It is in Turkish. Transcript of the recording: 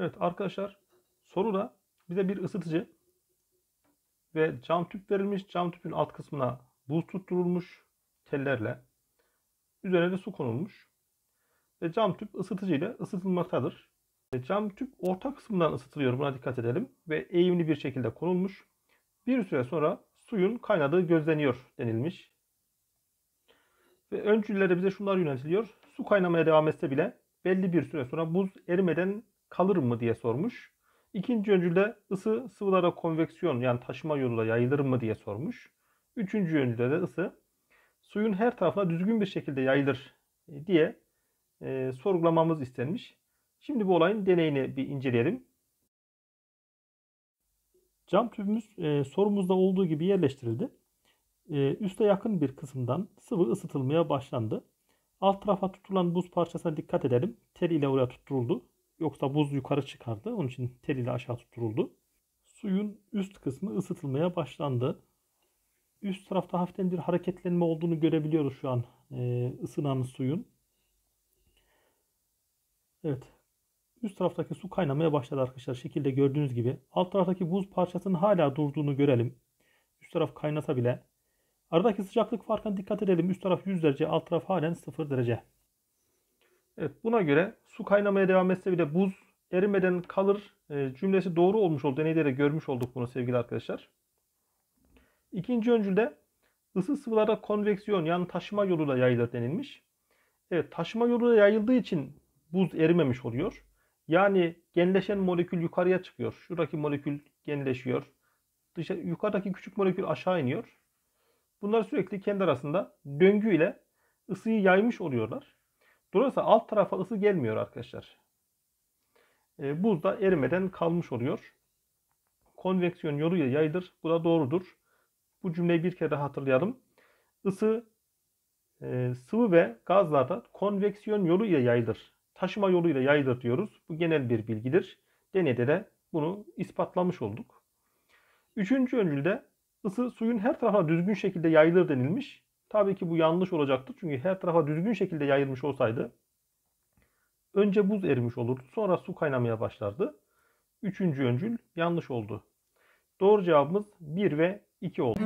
Evet arkadaşlar soru da bize bir ısıtıcı ve cam tüp verilmiş. Cam tüpün alt kısmına buz tutturulmuş tellerle üzerine de su konulmuş. Ve cam tüp ısıtıcı ile ısıtılmaktadır. Ve cam tüp orta kısmından ısıtılıyor buna dikkat edelim. Ve eğimli bir şekilde konulmuş. Bir süre sonra suyun kaynadığı gözleniyor denilmiş. Ve öncüllerde bize şunlar yöneltiliyor. Su kaynamaya devam etse bile belli bir süre sonra buz erimeden kalır mı diye sormuş. İkinci öncülde ısı sıvılara konveksiyon yani taşıma yoluyla yayılır mı diye sormuş. Üçüncü öncülde de ısı suyun her tarafına düzgün bir şekilde yayılır e, diye e, sorgulamamız istenmiş. Şimdi bu olayın deneyini bir inceleyelim. Cam tübümüz e, sorumuzda olduğu gibi yerleştirildi. E, üste yakın bir kısımdan sıvı ısıtılmaya başlandı. Alt tarafa tutulan buz parçasına dikkat edelim. Tel ile oraya tutturuldu. Yoksa buz yukarı çıkardı. Onun için tel ile aşağı tutturuldu. Suyun üst kısmı ısıtılmaya başlandı. Üst tarafta hafiften bir hareketlenme olduğunu görebiliyoruz şu an e, ısınan suyun. Evet. Üst taraftaki su kaynamaya başladı arkadaşlar. Şekilde gördüğünüz gibi. Alt taraftaki buz parçasının hala durduğunu görelim. Üst taraf kaynasa bile. Aradaki sıcaklık farkına dikkat edelim. Üst taraf 100 derece, alt taraf halen 0 derece. Evet, buna göre su kaynamaya devam etse bile buz erimeden kalır e, cümlesi doğru olmuş oldu. Deneyde de görmüş olduk bunu sevgili arkadaşlar. İkinci öncülde ısı sıvılara konveksiyon yani taşıma yoluyla yayılır denilmiş. Evet taşıma yoluyla yayıldığı için buz erimemiş oluyor. Yani genleşen molekül yukarıya çıkıyor. Şuradaki molekül genleşiyor. Dışa, yukarıdaki küçük molekül aşağı iniyor. Bunlar sürekli kendi arasında döngüyle ısıyı yaymış oluyorlar. Dolayısıyla alt tarafa ısı gelmiyor arkadaşlar. E, buz da erimeden kalmış oluyor. Konveksiyon yoluyla yayılır. Bu da doğrudur. Bu cümleyi bir kere daha hatırlayalım. Isı e, sıvı ve gazlarda konveksiyon yoluyla yayılır. Taşıma yoluyla yayılır diyoruz. Bu genel bir bilgidir. Deneyde de bunu ispatlamış olduk. Üçüncü öncülde ısı suyun her tarafına düzgün şekilde yayılır denilmiş. Tabii ki bu yanlış olacaktı Çünkü her tarafa düzgün şekilde yayılmış olsaydı önce buz erimiş olurdu. Sonra su kaynamaya başlardı. Üçüncü öncül yanlış oldu. Doğru cevabımız 1 ve 2 oldu.